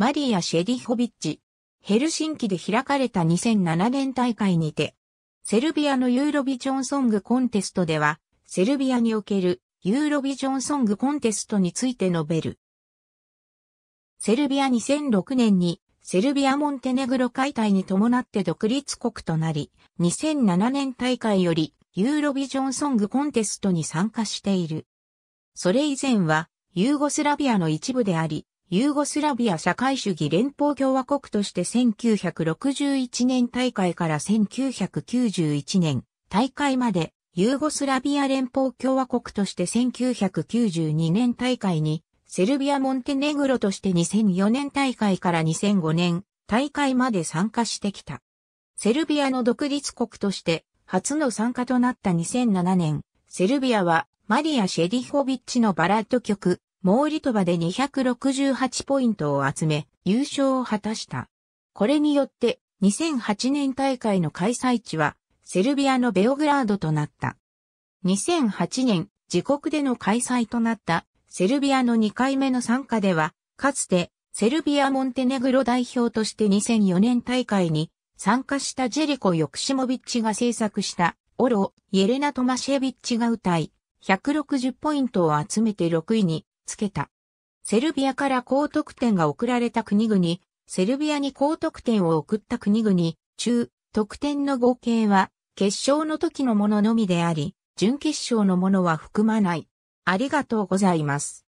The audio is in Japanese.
マリア・シェディホビッチ。ヘルシンキで開かれた2007年大会にて、セルビアのユーロビジョンソングコンテストでは、セルビアにおけるユーロビジョンソングコンテストについて述べる。セルビア2006年にセルビア・モンテネグロ解体に伴って独立国となり、2007年大会よりユーロビジョンソングコンテストに参加している。それ以前はユーゴスラビアの一部であり、ユーゴスラビア社会主義連邦共和国として1961年大会から1991年大会までユーゴスラビア連邦共和国として1992年大会にセルビア・モンテネグロとして2004年大会から2005年大会まで参加してきた。セルビアの独立国として初の参加となった2007年、セルビアはマリア・シェディホビッチのバラッド曲モーリトバで268ポイントを集め、優勝を果たした。これによって、2008年大会の開催地は、セルビアのベオグラードとなった。2008年、自国での開催となった、セルビアの2回目の参加では、かつて、セルビア・モンテネグロ代表として2004年大会に参加したジェリコ・ヨクシモビッチが制作したオロ・イエレナ・トマシェビッチが歌い、160ポイントを集めて6位につけた。セルビアから高得点が送られた国々、セルビアに高得点を送った国々、中、得点の合計は、決勝の時のもののみであり、準決勝のものは含まない。ありがとうございます。